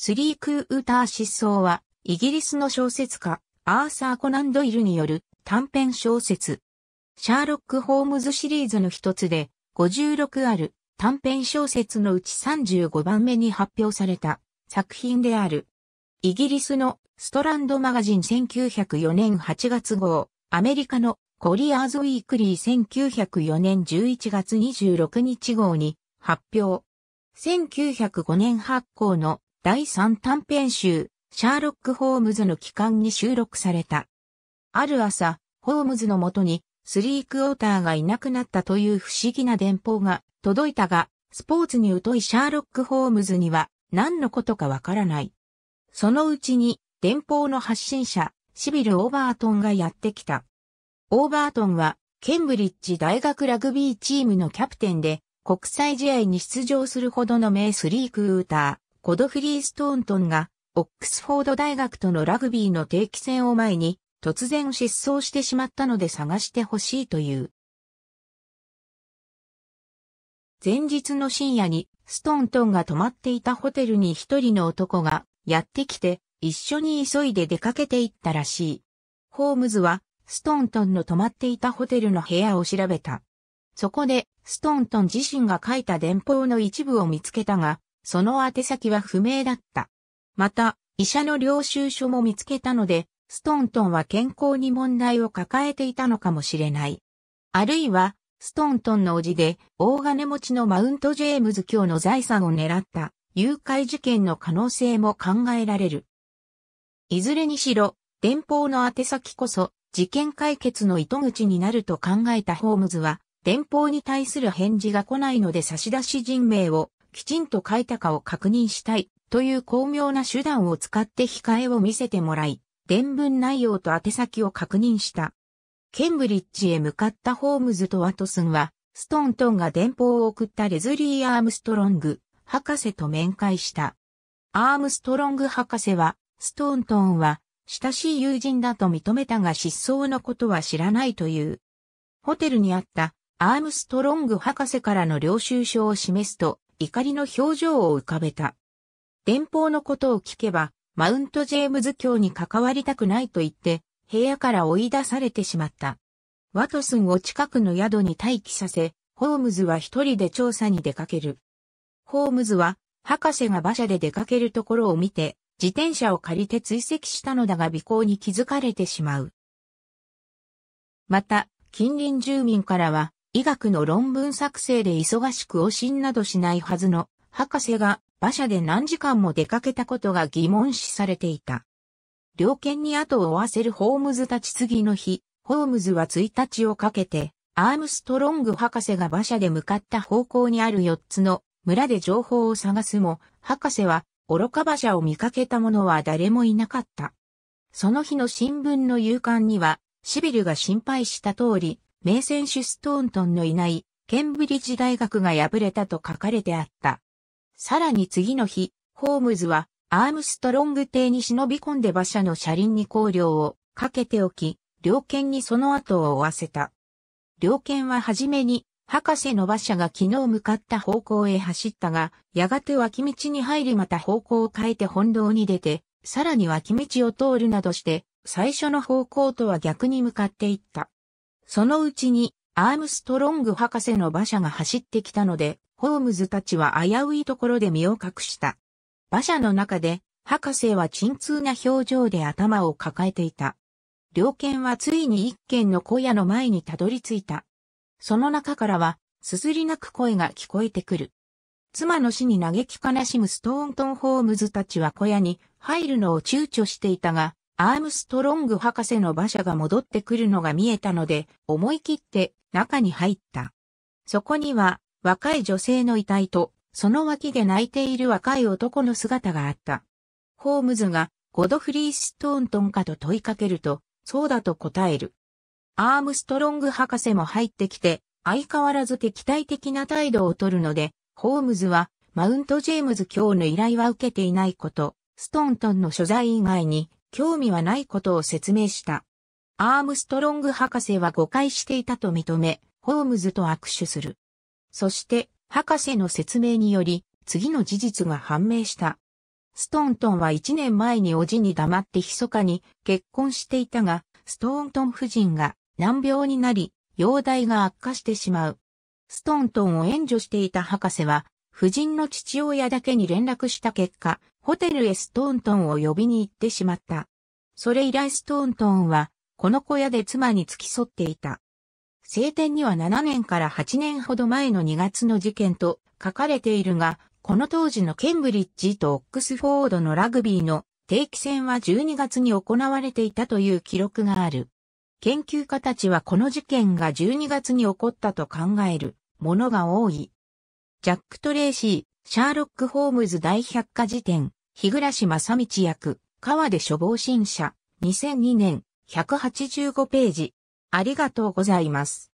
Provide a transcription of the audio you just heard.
スリークーター失踪は、イギリスの小説家、アーサー・コナンドイルによる短編小説。シャーロック・ホームズシリーズの一つで、56ある短編小説のうち35番目に発表された作品である。イギリスのストランドマガジン1904年8月号、アメリカのコリアーズ・ウィークリー1904年11月26日号に発表。1905年発行の第3短編集、シャーロック・ホームズの帰還に収録された。ある朝、ホームズのもとに、スリークォーターがいなくなったという不思議な電報が届いたが、スポーツに疎いシャーロック・ホームズには何のことかわからない。そのうちに、電報の発信者、シビル・オーバートンがやってきた。オーバートンは、ケンブリッジ大学ラグビーチームのキャプテンで、国際試合に出場するほどの名スリークウーター。コドフリー・ストーントンが、オックスフォード大学とのラグビーの定期戦を前に、突然失踪してしまったので探してほしいという。前日の深夜に、ストーントンが泊まっていたホテルに一人の男がやってきて、一緒に急いで出かけていったらしい。ホームズは、ストーントンの泊まっていたホテルの部屋を調べた。そこで、ストーントン自身が書いた電報の一部を見つけたが、その宛先は不明だった。また、医者の領収書も見つけたので、ストントンは健康に問題を抱えていたのかもしれない。あるいは、ストントンの叔父で、大金持ちのマウント・ジェームズ卿の財産を狙った誘拐事件の可能性も考えられる。いずれにしろ、電報の宛先こそ、事件解決の糸口になると考えたホームズは、電報に対する返事が来ないので差出人名をきちんと書いたかを確認したいという巧妙な手段を使って控えを見せてもらい、伝文内容と宛先を確認した。ケンブリッジへ向かったホームズとワトスンは、ストントンが電報を送ったレズリー・アームストロング、博士と面会した。アームストロング博士は、ストントンは、親しい友人だと認めたが失踪のことは知らないという。ホテルにあった、アームストロング博士からの領収書を示すと、怒りの表情を浮かべた。電報のことを聞けば、マウント・ジェームズ教に関わりたくないと言って、部屋から追い出されてしまった。ワトスンを近くの宿に待機させ、ホームズは一人で調査に出かける。ホームズは、博士が馬車で出かけるところを見て、自転車を借りて追跡したのだが尾行に気づかれてしまう。また、近隣住民からは、医学の論文作成で忙しくし診などしないはずの博士が馬車で何時間も出かけたことが疑問視されていた。猟犬に後を追わせるホームズたち次の日、ホームズは1日をかけて、アームストロング博士が馬車で向かった方向にある4つの村で情報を探すも、博士は愚か馬車を見かけた者は誰もいなかった。その日の新聞の夕刊には、シビルが心配した通り、名選手ストーントンのいないケンブリッジ大学が敗れたと書かれてあった。さらに次の日、ホームズはアームストロング邸に忍び込んで馬車の車輪に香料をかけておき、猟犬にその後を追わせた。猟犬は初めに、博士の馬車が昨日向かった方向へ走ったが、やがて脇道に入りまた方向を変えて本堂に出て、さらに脇道を通るなどして、最初の方向とは逆に向かっていった。そのうちに、アームストロング博士の馬車が走ってきたので、ホームズたちは危ういところで身を隠した。馬車の中で、博士は鎮痛な表情で頭を抱えていた。猟犬はついに一軒の小屋の前にたどり着いた。その中からは、すすり泣く声が聞こえてくる。妻の死に嘆き悲しむストーントンホームズたちは小屋に入るのを躊躇していたが、アームストロング博士の馬車が戻ってくるのが見えたので、思い切って中に入った。そこには、若い女性の遺体と、その脇で泣いている若い男の姿があった。ホームズが、ゴドフリー・ストーントンかと問いかけると、そうだと答える。アームストロング博士も入ってきて、相変わらず敵対的な態度をとるので、ホームズは、マウント・ジェームズ卿の依頼は受けていないこと、ストーントンの所在以外に、興味はないことを説明した。アームストロング博士は誤解していたと認め、ホームズと握手する。そして、博士の説明により、次の事実が判明した。ストーントンは1年前におじに黙って密かに結婚していたが、ストーントン夫人が難病になり、容体が悪化してしまう。ストーントンを援助していた博士は夫人の父親だけに連絡した結果、ホテルへストーントンを呼びに行ってしまった。それ以来ストーントンは、この小屋で妻に付き添っていた。晴天には7年から8年ほど前の2月の事件と書かれているが、この当時のケンブリッジとオックスフォードのラグビーの定期戦は12月に行われていたという記録がある。研究家たちはこの事件が12月に起こったと考えるものが多い。ジャック・トレーシー、シャーロック・ホームズ大百科事典、日暮正道役、川で処方新社、2002年、185ページ。ありがとうございます。